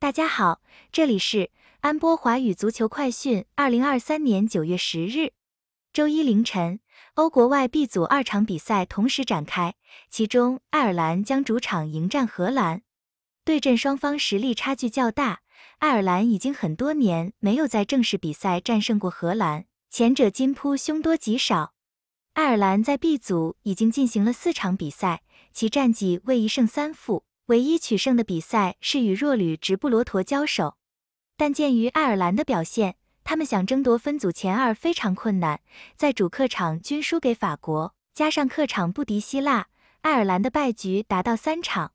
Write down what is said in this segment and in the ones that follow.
大家好，这里是安波华语足球快讯。二零二三年九月十日，周一凌晨，欧国外 B 组二场比赛同时展开，其中爱尔兰将主场迎战荷兰。对阵双方实力差距较大，爱尔兰已经很多年没有在正式比赛战胜过荷兰，前者金扑凶多吉少。爱尔兰在 B 组已经进行了四场比赛，其战绩为一胜三负。唯一取胜的比赛是与弱旅直布罗陀交手，但鉴于爱尔兰的表现，他们想争夺分组前二非常困难。在主客场均输给法国，加上客场不敌希腊，爱尔兰的败局达到三场，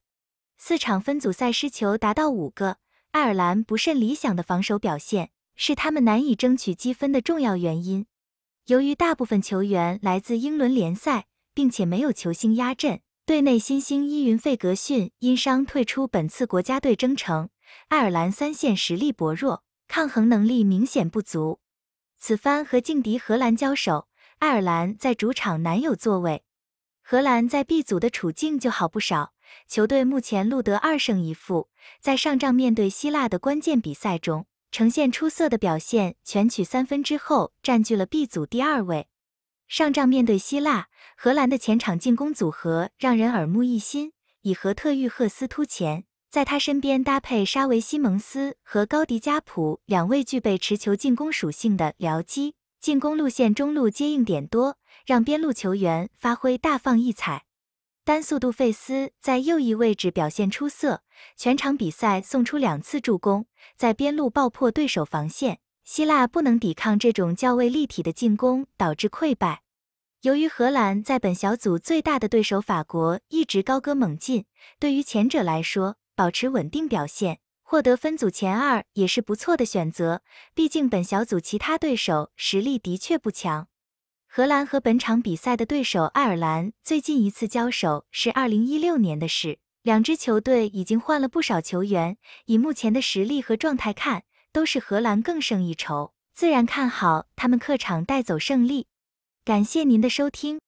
四场分组赛失球达到五个。爱尔兰不甚理想的防守表现是他们难以争取积分的重要原因。由于大部分球员来自英伦联赛，并且没有球星压阵。队内新星伊云费格逊因伤退出本次国家队征程，爱尔兰三线实力薄弱，抗衡能力明显不足。此番和劲敌荷兰交手，爱尔兰在主场难有作为。荷兰在 B 组的处境就好不少，球队目前录得二胜一负，在上仗面对希腊的关键比赛中，呈现出色的表现，全取三分之后，占据了 B 组第二位。上仗面对希腊，荷兰的前场进攻组合让人耳目一新。以何特、玉赫斯突前，在他身边搭配沙维西蒙斯和高迪加普两位具备持球进攻属性的僚机，进攻路线中路接应点多，让边路球员发挥大放异彩。单速度费斯在右翼位置表现出色，全场比赛送出两次助攻，在边路爆破对手防线。希腊不能抵抗这种较为立体的进攻，导致溃败。由于荷兰在本小组最大的对手法国一直高歌猛进，对于前者来说，保持稳定表现，获得分组前二也是不错的选择。毕竟本小组其他对手实力的确不强。荷兰和本场比赛的对手爱尔兰最近一次交手是二零一六年的事，两支球队已经换了不少球员。以目前的实力和状态看，都是荷兰更胜一筹，自然看好他们客场带走胜利。感谢您的收听。